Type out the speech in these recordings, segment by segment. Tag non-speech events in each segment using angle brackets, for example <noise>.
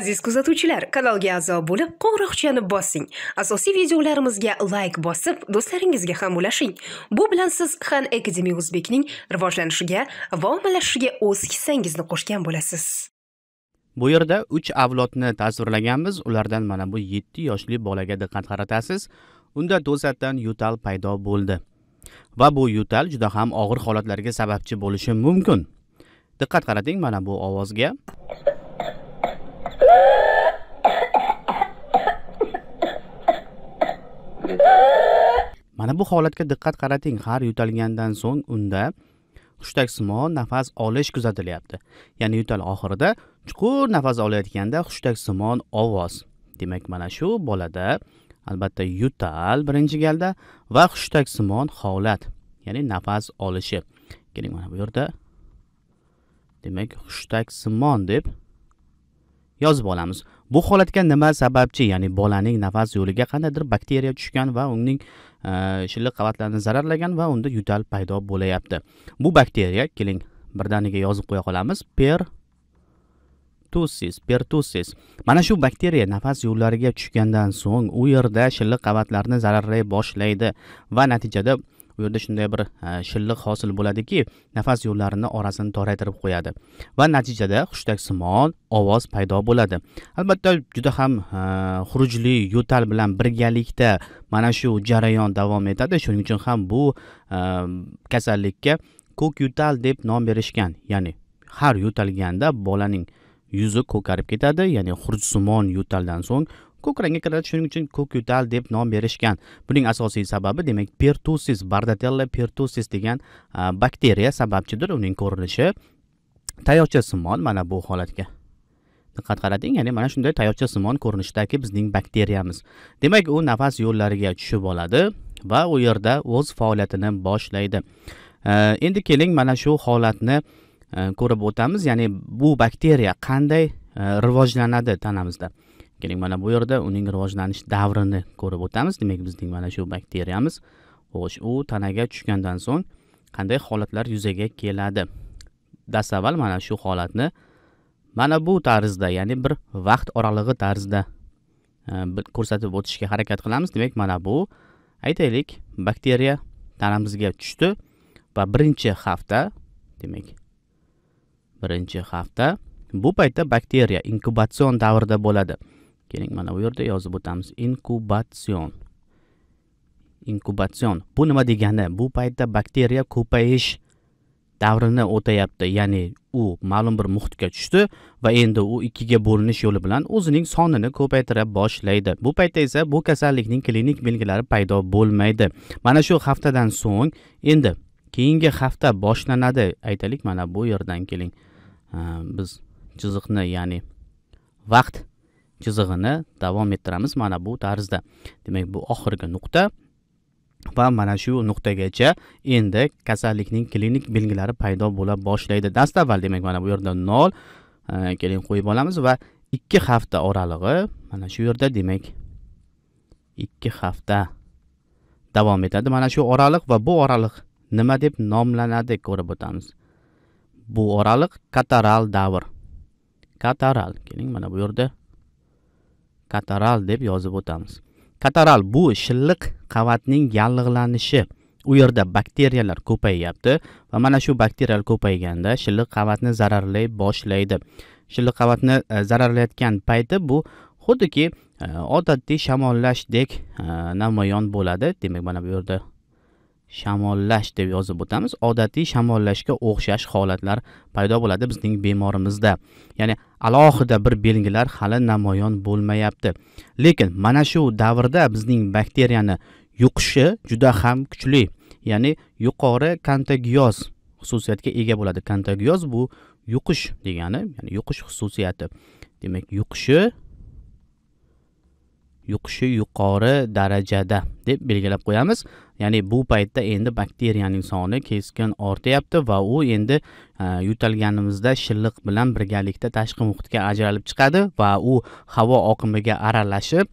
aziz kuzatuvchilar kanalga a'zo bo'lib qo'ng'iroqchani bossing asosiy videolarimizga layk bosib do'stlaringizga ham ulashing bu bilan siz han akademi o'zbekning rivojlanishiga va ommalashishiga o'z hissangizni qo'shgan bo'lasiz bu yerda uch avlodni tasvirlaganmiz ulardan mana bu yetti yoshli bolaga diqqat qaratasiz unda to'satdan yo'tal paydo bo'ldi va bu yo'tal juda ham og'ir holatlarga sababchi bo'lishi mumkin diqqat qarating mana bu ovozga <laughs> mana bu holatga diqqat qarating har yo'talgandan so'ng unda hushtaksimon nafas olish kuzatilyapti ya'ni yo'tal oxirida chuqur nafas olayotganda hushtaksimon ovoz demak mana shu bolada albatta yo'tal birinchi galda va hushtaksimon holat ya'ni nafas olishi keling mana bu yerda demak hushtaksimon deb yozib olamiz bu holatga nima sababchi ya'ni bolaning nafas yo'liga qandaydir bakteriya tushgan va uning e, shilliq qavatlarini zararlagan va unda yo'tal paydo bo'layapti bu bakteriya keling birdaniga yozib qo'ya qolamiz per pertusis pertusis mana shu bakteriya nafas yo'llariga tushgandan so'ng u yerda shilliq qavatlarni zararlay boshlaydi va natijada u yerda shunday bir e, shilliq hosil bo'ladiki nafas yo'llarini orasini toraytirib qo'yadi va natijada hushtaksimon ovoz paydo bo'ladi albatta juda ham e, xurujli yo'tal bilan birgalikda mana shu jarayon davom etadi shuning uchun ham bu e, kasallikka ko'k yo'tal deb nom berishgan ya'ni har yo'talganda bolaning yuzi ko'karib ketadi ya'ni xurjsimon yo'taldan so'ng ko'k rangga kiradi shuning uchun ko'k yo'tal deb nom berishgan buning asosiy sababi demak pertusis bardatella pertusis degan bakteriya sababchidir uning ko'rinishi tayoqchasimon mana bu holatga diqqat qarating ya'ni mana shunday tayoqchasimon ko'rinishdagi bizning bakteriyamiz demak u nafas yo'llariga tushib oladi va u yerda o'z faoliyatini boshlaydi endi keling mana shu holatni ko'rib o'tamiz ya'ni bu bakteriya qanday rivojlanadi tanamizda keling mana bu yerda uning rivojlanish davrini ko'rib o'tamiz demak bizning mana shu bakteriyamiz xo'sh u tanaga tushgandan so'ng qanday holatlar yuzaga keladi dastavval mana shu holatni mana bu tarzda ya'ni bir vaqt oralig'i tarzida e, ko'rsatib o'tishga harakat qilamiz demak mana bu aytaylik bakteriya tanamizga tushdi va birinchi hafta demak birinchi hafta bu paytda bakteriya inkubatsion davrda bo'ladi keling e e mana bu yerda yozib o'tamiz inkubatsion inkubatsion bu nima degani bu paytda bakteriya ko'payish davrini o'tayapti ya'ni u ma'lum bir muhitga tushdi va endi u ikkiga bo'linish yo'li bilan o'zining sonini ko'paytira boshlaydi bu paytda esa bu kasallikning klinik belgilari paydo bo'lmaydi mana shu haftadan so'ng endi keyingi hafta boshlanadi aytaylik mana bu yerdan keling biz chiziqni ya'ni vaqt chizig'ini davom ettiramiz mana bu tarzda demak bu oxirgi nuqta va mana shu nuqtagacha endi kasallikning klinik belgilari paydo bo'la boshlaydi dastavval demak mana bu yerda nol e, keling qo'yib olamiz va ikki hafta oralig'i mana shu yerda demak ikki hafta davom etadi mana shu oraliq va bu oraliq nima deb nomlanadi ko'rib o'tamiz bu oraliq kataral davr kataral keling mana bu yerda kataral deb yozib o'tamiz kataral bu shilliq qavatning yallig'lanishi u yerda bakteriyalar ko'payyapti va mana shu bakteriyalar ko'payganda shilliq qavatni zararlay boshlaydi shilliq qavatni e, zararlayotgan payti bu xuddiki e, odatdagi shamollashdek e, namoyon bo'ladi demak mana bu yerda shamollash deb yozib o'tamiz odatiy shamollashga o'xshash holatlar paydo bo'ladi bizning bemorimizda ya'ni alohida bir belgilar hali namoyon bo'lmayapti lekin mana shu davrda bizning bakteriyani yuqishi juda ham kuchli ya'ni yuqori kontagioz xususiyatga ega bo'ladi kontagioz bu yuqish degani ya'ni yuqish xususiyati demak yuqishi yuqishi yuqori darajada deb belgilab qo'yamiz ya'ni bu paytda endi bakteriyaning soni keskin ortyapti va u endi e, yo'talganimizda shilliq bilan birgalikda tashqi muhitga ajralib chiqadi va u havo oqimiga aralashib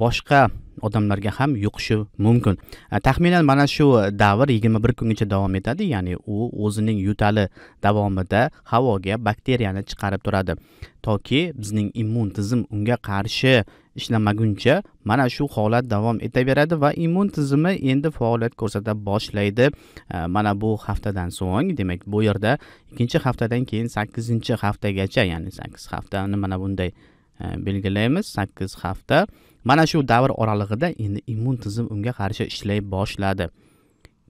boshqa odamlarga ham yuqishi mumkin taxminan mana shu davr yigirma bir kungacha davom etadi ya'ni u o'zining yo'tali davomida havoga bakteriyani chiqarib turadi toki bizning immun tizim unga qarshi ishlamaguncha mana shu holat davom etaveradi va immun tizimi endi faoliyat ko'rsata boshlaydi mana bu haftadan so'ng demak bu yerda ikkinchi haftadan keyin sakkizinchi haftagacha ya'ni sakkiz haftani mana bunday belgilaymiz sakkiz hafta mana shu davr oralig'ida endi immun tizim unga qarshi ishlay boshladi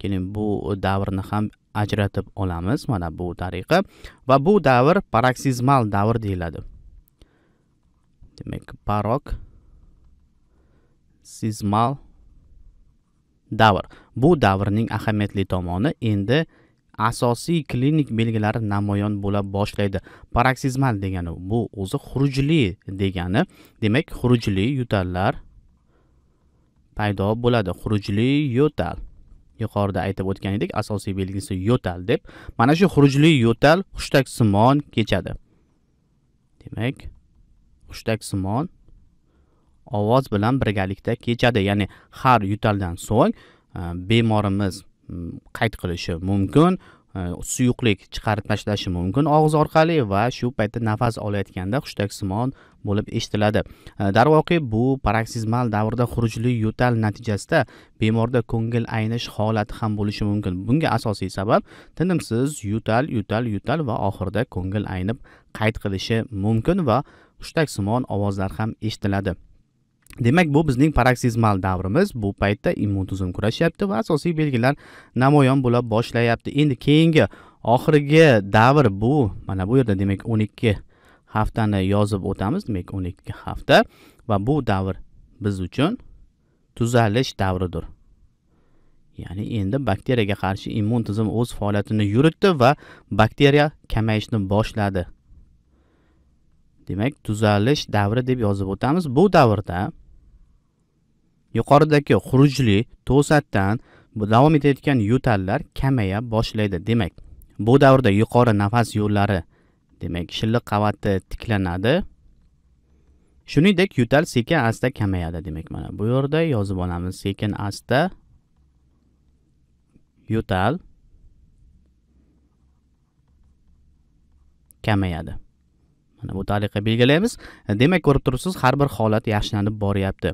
keling bu davrni ham ajratib olamiz mana bu tariqa va bu davr paraksizmal davr deyiladi demak parok sizmal davr bu davrning ahamiyatli tomoni endi asosiy klinik belgilari namoyon bo'la boshlaydi paraksizmal degani bu o'zi xurujli degani demak xurujli yo'tallar paydo bo'ladi xurujli yo'tal yuqorida aytib o'tgan edik asosiy belgisi yo'tal deb mana shu xurujli yo'tal hushtaksimon kechadi demak hushtaksimon ovoz bilan birgalikda kechadi ya'ni har yo'taldan so'ng e, bemorimiz qayd qilishi mumkin e, suyuqlik chiqarib tashlashi mumkin og'iz orqali va shu paytda nafas olayotganda hushtaksimon bo'lib eshitiladi e, darvoqe bu paraksizmal davrda xurujli yo'tal natijasida bemorda ko'ngil aynish holati ham bo'lishi mumkin bunga asosiy sabab tinimsiz yo'tal yo'tal yo'tal va oxirida ko'ngil aynib qayd qilishi mumkin va hushtaksimon ovozlar ham eshitiladi demak bu bizning paraksizmal davrimiz bu paytda immun tizim kurashyapti va asosiy belgilar namoyon bo'la boshlayapti endi keyingi oxirgi davr bu mana bu yerda demak o'n ikki haftani yozib o'tamiz demak o'n ikki hafta va bu davr biz uchun tuzalish davridir ya'ni endi bakteriyaga qarshi immun tizim o'z faoliyatini yuritdi va bakteriya kamayishni boshladi demak tuzalish davri deb yozib o'tamiz bu davrda yuqoridagi xurujli to'satdan davom etayotgan yo'tallar kamaya boshlaydi demak bu davrda yuqori nafas yo'llari demak shilliq qavati tiklanadi shuningdek yo'tal sekin asta kamayadi demak mana bu yerda yozib olamiz sekin asta yo'tal kamayadi mana bu tariqa belgilaymiz demak ko'rib turibsiz har bir holat yaxshilanib boryapti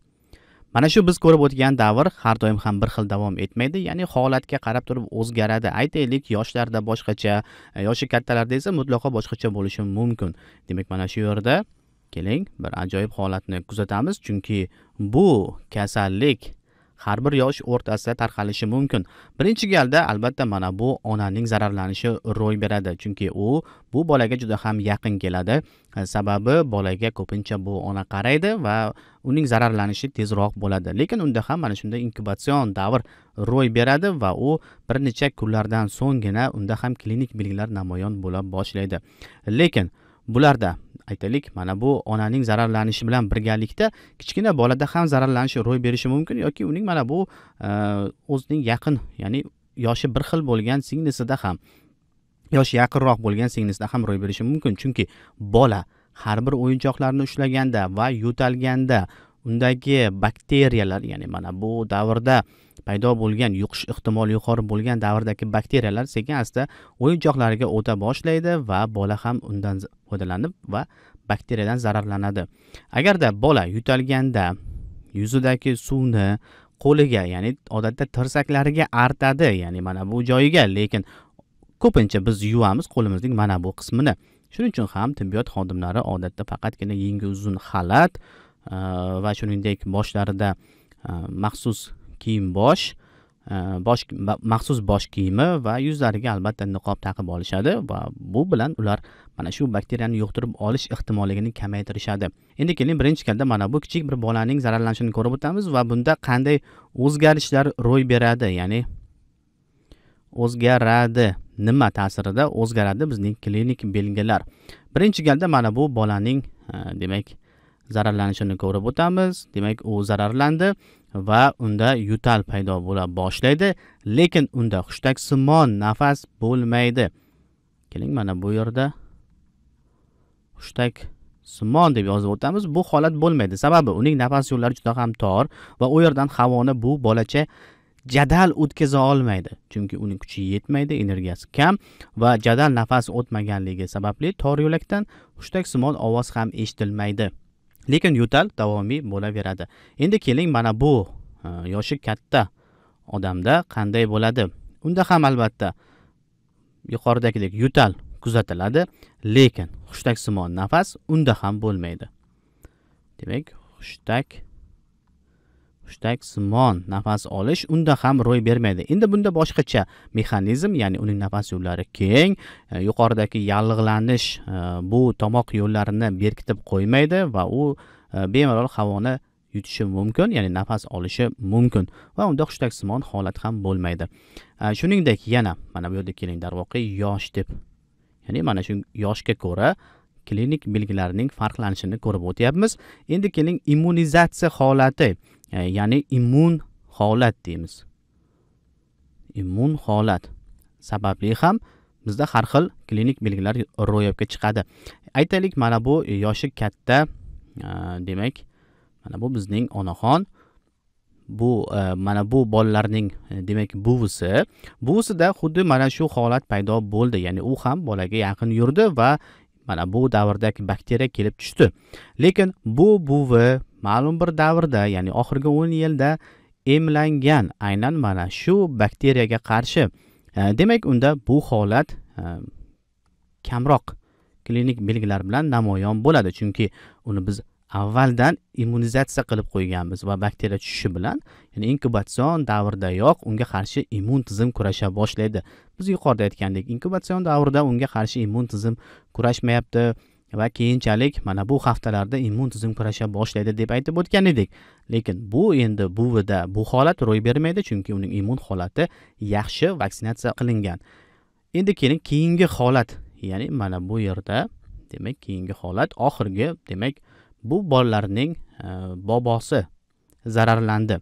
mana shu biz ko'rib o'tgan davr har doim ham bir xil davom etmaydi ya'ni holatga qarab turib o'zgaradi aytaylik yoshlarda boshqacha e, yoshi kattalarda esa mutlaqo boshqacha bo'lishi mumkin demak mana shu yerda keling bir ajoyib holatni kuzatamiz chunki bu kasallik har bir yosh o'rtasida tarqalishi mumkin birinchi galda albatta mana bu onaning zararlanishi ro'y beradi chunki u bu bolaga juda ham yaqin keladi e, sababi bolaga ko'pincha bu ona qaraydi va uning zararlanishi tezroq bo'ladi lekin unda ham mana shunday inkubatsion davr ro'y beradi va u bir necha kunlardan so'nggina unda ham klinik belgilar namoyon bo'la boshlaydi lekin bularda aytaylik mana bu onaning zararlanishi bilan birgalikda kichkina bolada ham zararlanish ro'y berishi mumkin yoki uning mana bu e, o'zining yaqin ya'ni yoshi bir xil bo'lgan singlisida ham yoshi yaqinroq bo'lgan singlisida ham ro'y berishi mumkin chunki bola har bir o'yinchoqlarni ushlaganda va yo'talganda undagi bakteriyalar ya'ni mana bu davrda paydo bo'lgan yuqish ehtimoli yuqori bo'lgan davrdagi bakteriyalar sekin asta o'yinchoqlariga o'ta boshlaydi va bola ham undan foydalanib va bakteriyadan zararlanadi agarda bola yo'talganda yuzidagi suvni qo'liga ya'ni odatda tirsaklariga artadi ya'ni mana bu joyiga lekin ko'pincha biz yuvamiz qo'limizning mana bu qismini shuning uchun ham tibbiyot xodimlari odatda faqatgina yengi uzun xalat va shuningdek boshlarida maxsus kiyim bosh e, bosh maxsus bosh kiyimi va yuzlariga albatta niqob taqib olishadi va bu bilan ular mana shu bakteriyani yuqtirib olish ehtimolligini kamaytirishadi endi keling birinchi galda mana bu kichik bir bolaning zararlanishini ko'rib o'tamiz va bunda qanday o'zgarishlar ro'y beradi ya'ni o'zgaradi nima ta'sirida o'zgaradi bizning klinik belgilar birinchi galda mana bu bolaning e, demak zararlanishini ko'rib o'tamiz demak u zararlandi va unda yo'tal paydo bo'la boshlaydi lekin unda hushtaksimon nafas bo'lmaydi keling mana bu yerda hushtak simon deb yozib o'tamiz bu holat bo'lmaydi sababi uning nafas yo'llari juda ham tor va u yerdan havoni bu bolacha jadal o'tkaza olmaydi chunki uning kuchi yetmaydi energiyasi kam va jadal nafas o'tmaganligi sababli tor yo'lakdan hushtaksimon ovoz ham eshitilmaydi lekin yo'tal davomiy bo'laveradi endi keling mana bu e, yoshi katta odamda qanday bo'ladi unda ham albatta yuqoridagidek yo'tal kuzatiladi lekin hushtaksimon nafas unda ham bo'lmaydi demak hushtak hushtaksimon nafas olish unda ham ro'y bermaydi endi bunda boshqacha mexanizm ya'ni uning nafas yo'llari keng e, yuqoridagi yallig'lanish e, bu tomoq yo'llarini berkitib qo'ymaydi va u e, bemalol havoni yutishi mumkin ya'ni nafas olishi mumkin va unda hushtaksimon holat ham bo'lmaydi shuningdek yana mana bu yerda keling darvoqe yosh deb ya'ni mana shu yoshga ko'ra klinik belgilarning farqlanishini ko'rib o'tyapmiz endi keling immunizatsiya holati E, ya'ni immun holat deymiz immun holat sababli ham bizda har xil klinik belgilar ro'yobga chiqadi aytaylik mana bu yoshi katta e, demak mana bu bizning onaxon bu e, mana bu bolalarning demak buvisi buvisida xuddi mana shu holat paydo bo'ldi ya'ni u ham bolaga yaqin yurdi va mana bu davrdagi bakteriya kelib tushdi lekin bu buvi ma'lum bir davrda ya'ni oxirgi 10 yilda emlangan aynan mana shu bakteriyaga qarshi e, demak unda bu holat e, kamroq klinik belgilar bilan namoyon bo'ladi chunki uni biz avvaldan immunizatsiya qilib qo'yganmiz va bakteriya tushishi bilan ya'ni inkubatsion davrdayoq unga qarshi immun tizim kurasha boshlaydi biz yuqorida aytgandek inkubatsion davrda unga qarshi immun tizim kurashmayapti va keyinchalik mana bu haftalarda immun tizim kurasha boshlaydi deb aytib o'tgan edik lekin bu endi buvida bu holat ro'y bermaydi chunki uning immun holati yaxshi vaksinatsiya qilingan endi keling keyingi holat ya'ni mana bu yerda demak keyingi holat oxirgi demak bu bolalarning e, bobosi zararlandi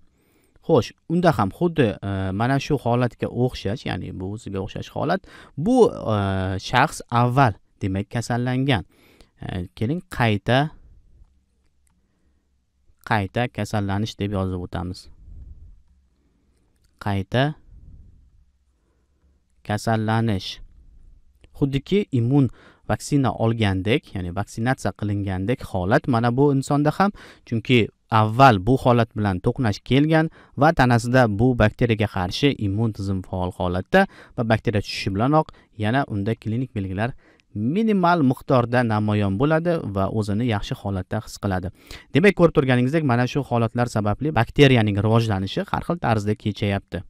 xo'sh unda ham xuddi e, mana shu holatga o'xshash ya'ni buvisiga o'xshash holat bu e, shaxs avval demak kasallangan keling qayta qayta kasallanish deb yozib o'tamiz qayta kasallanish xuddiki immun vaksina olgandek ya'ni vaksinatsiya qilingandek holat mana bu insonda ham chunki avval bu holat bilan to'qnash kelgan va tanasida bu bakteriyaga qarshi immun tizim faol holatda va bakteriya tushishi bilanoq yana unda klinik belgilar minimal miqdorda namoyon bo'ladi va o'zini yaxshi holatda his qiladi demak ko'rib turganingizdek mana shu holatlar sababli bakteriyaning rivojlanishi har xil tarzda kechayapti